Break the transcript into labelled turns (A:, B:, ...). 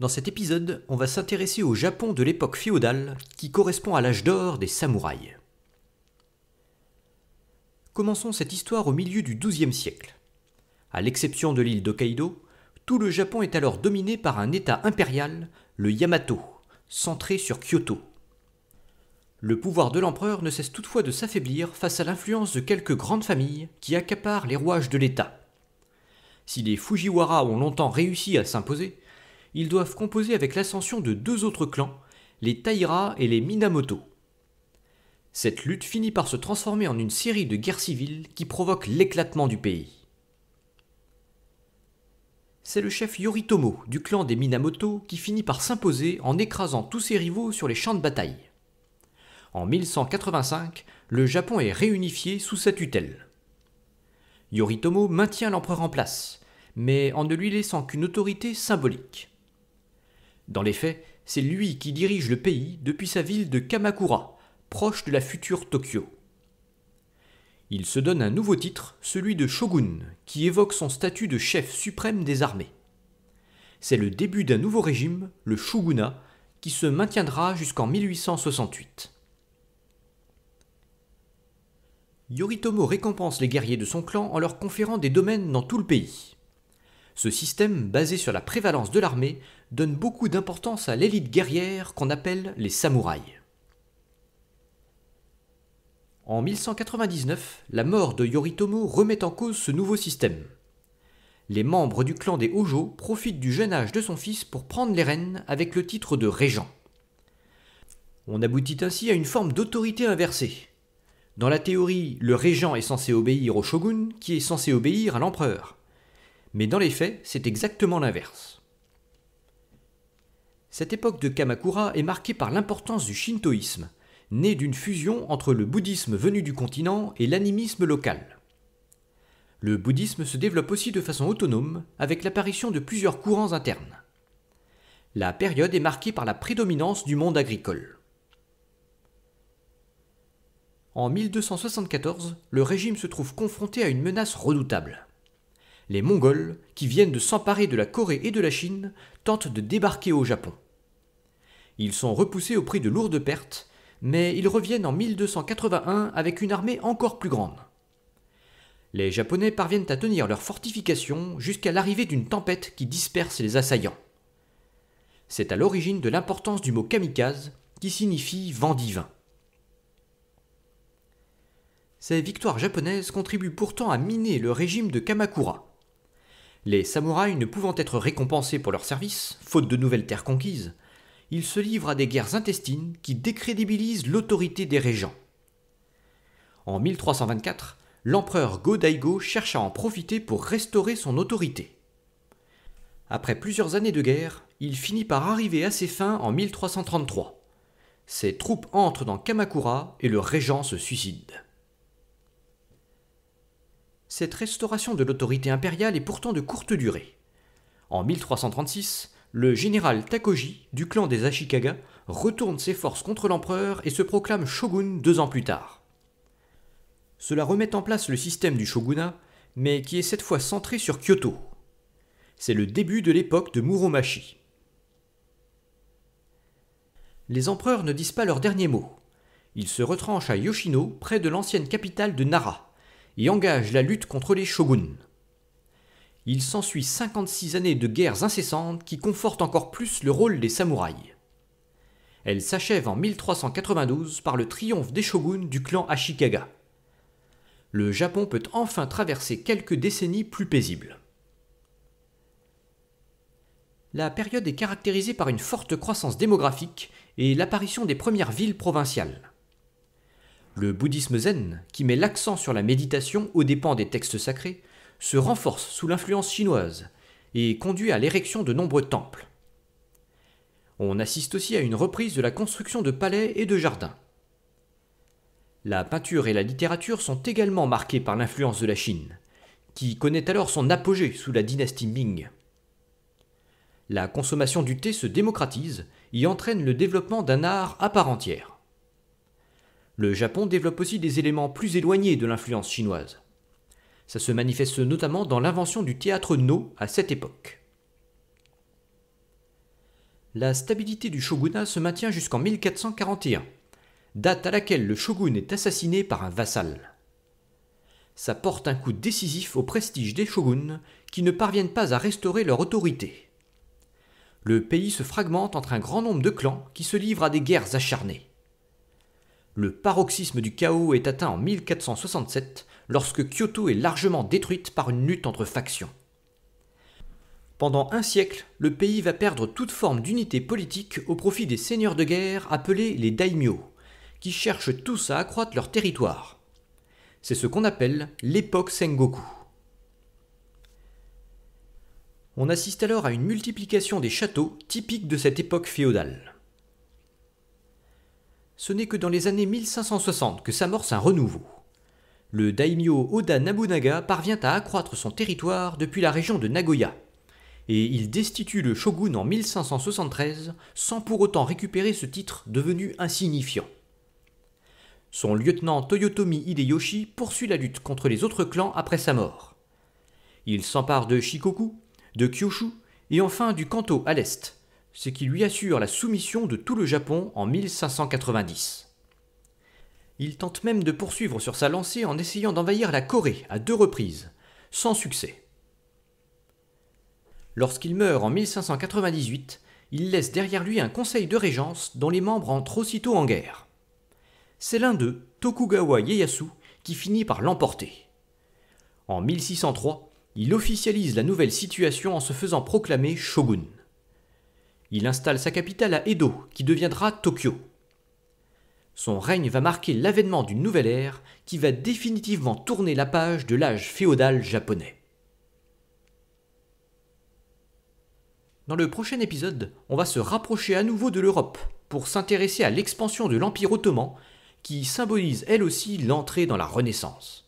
A: Dans cet épisode, on va s'intéresser au Japon de l'époque féodale, qui correspond à l'âge d'or des samouraïs. Commençons cette histoire au milieu du XIIe siècle. À l'exception de l'île d'Hokkaido, tout le Japon est alors dominé par un État impérial, le Yamato, centré sur Kyoto. Le pouvoir de l'empereur ne cesse toutefois de s'affaiblir face à l'influence de quelques grandes familles qui accaparent les rouages de l'État. Si les Fujiwara ont longtemps réussi à s'imposer, ils doivent composer avec l'ascension de deux autres clans, les Taira et les Minamoto. Cette lutte finit par se transformer en une série de guerres civiles qui provoquent l'éclatement du pays. C'est le chef Yoritomo du clan des Minamoto qui finit par s'imposer en écrasant tous ses rivaux sur les champs de bataille. En 1185, le Japon est réunifié sous sa tutelle. Yoritomo maintient l'empereur en place, mais en ne lui laissant qu'une autorité symbolique. Dans les faits, c'est lui qui dirige le pays depuis sa ville de Kamakura, proche de la future Tokyo. Il se donne un nouveau titre, celui de shogun, qui évoque son statut de chef suprême des armées. C'est le début d'un nouveau régime, le shogunat, qui se maintiendra jusqu'en 1868. Yoritomo récompense les guerriers de son clan en leur conférant des domaines dans tout le pays. Ce système, basé sur la prévalence de l'armée, donne beaucoup d'importance à l'élite guerrière qu'on appelle les samouraïs. En 1199, la mort de Yoritomo remet en cause ce nouveau système. Les membres du clan des Hojo profitent du jeune âge de son fils pour prendre les rênes avec le titre de régent. On aboutit ainsi à une forme d'autorité inversée. Dans la théorie, le régent est censé obéir au shogun qui est censé obéir à l'empereur mais dans les faits, c'est exactement l'inverse. Cette époque de Kamakura est marquée par l'importance du shintoïsme, né d'une fusion entre le bouddhisme venu du continent et l'animisme local. Le bouddhisme se développe aussi de façon autonome avec l'apparition de plusieurs courants internes. La période est marquée par la prédominance du monde agricole. En 1274, le régime se trouve confronté à une menace redoutable les Mongols, qui viennent de s'emparer de la Corée et de la Chine, tentent de débarquer au Japon. Ils sont repoussés au prix de lourdes pertes, mais ils reviennent en 1281 avec une armée encore plus grande. Les Japonais parviennent à tenir leurs fortifications jusqu'à l'arrivée d'une tempête qui disperse les assaillants. C'est à l'origine de l'importance du mot kamikaze, qui signifie vent divin. Ces victoires japonaises contribuent pourtant à miner le régime de Kamakura. Les samouraïs ne pouvant être récompensés pour leur services, faute de nouvelles terres conquises, ils se livrent à des guerres intestines qui décrédibilisent l'autorité des régents. En 1324, l'empereur Go-Daigo cherche à en profiter pour restaurer son autorité. Après plusieurs années de guerre, il finit par arriver à ses fins en 1333. Ses troupes entrent dans Kamakura et le régent se suicide. Cette restauration de l'autorité impériale est pourtant de courte durée. En 1336, le général Takoji, du clan des Ashikaga, retourne ses forces contre l'empereur et se proclame shogun deux ans plus tard. Cela remet en place le système du shogunat, mais qui est cette fois centré sur Kyoto. C'est le début de l'époque de Muromachi. Les empereurs ne disent pas leur dernier mot. Ils se retranchent à Yoshino, près de l'ancienne capitale de Nara et engage la lutte contre les shoguns. Il s'ensuit 56 années de guerres incessantes qui confortent encore plus le rôle des samouraïs. Elle s'achève en 1392 par le triomphe des shoguns du clan Ashikaga. Le Japon peut enfin traverser quelques décennies plus paisibles. La période est caractérisée par une forte croissance démographique et l'apparition des premières villes provinciales. Le bouddhisme zen, qui met l'accent sur la méditation aux dépens des textes sacrés, se renforce sous l'influence chinoise et conduit à l'érection de nombreux temples. On assiste aussi à une reprise de la construction de palais et de jardins. La peinture et la littérature sont également marquées par l'influence de la Chine, qui connaît alors son apogée sous la dynastie Ming. La consommation du thé se démocratise et entraîne le développement d'un art à part entière. Le Japon développe aussi des éléments plus éloignés de l'influence chinoise. Ça se manifeste notamment dans l'invention du théâtre No à cette époque. La stabilité du shogunat se maintient jusqu'en 1441, date à laquelle le shogun est assassiné par un vassal. Ça porte un coup décisif au prestige des shoguns qui ne parviennent pas à restaurer leur autorité. Le pays se fragmente entre un grand nombre de clans qui se livrent à des guerres acharnées. Le paroxysme du chaos est atteint en 1467 lorsque Kyoto est largement détruite par une lutte entre factions. Pendant un siècle, le pays va perdre toute forme d'unité politique au profit des seigneurs de guerre appelés les daimyo, qui cherchent tous à accroître leur territoire. C'est ce qu'on appelle l'époque Sengoku. On assiste alors à une multiplication des châteaux typiques de cette époque féodale ce n'est que dans les années 1560 que s'amorce un renouveau. Le daimyo Oda Nabunaga parvient à accroître son territoire depuis la région de Nagoya, et il destitue le shogun en 1573 sans pour autant récupérer ce titre devenu insignifiant. Son lieutenant Toyotomi Hideyoshi poursuit la lutte contre les autres clans après sa mort. Il s'empare de Shikoku, de Kyushu et enfin du Kanto à l'est, ce qui lui assure la soumission de tout le Japon en 1590. Il tente même de poursuivre sur sa lancée en essayant d'envahir la Corée à deux reprises, sans succès. Lorsqu'il meurt en 1598, il laisse derrière lui un conseil de régence dont les membres entrent aussitôt en guerre. C'est l'un d'eux, Tokugawa Ieyasu, qui finit par l'emporter. En 1603, il officialise la nouvelle situation en se faisant proclamer shogun. Il installe sa capitale à Edo, qui deviendra Tokyo. Son règne va marquer l'avènement d'une nouvelle ère qui va définitivement tourner la page de l'âge féodal japonais. Dans le prochain épisode, on va se rapprocher à nouveau de l'Europe pour s'intéresser à l'expansion de l'Empire ottoman qui symbolise elle aussi l'entrée dans la Renaissance.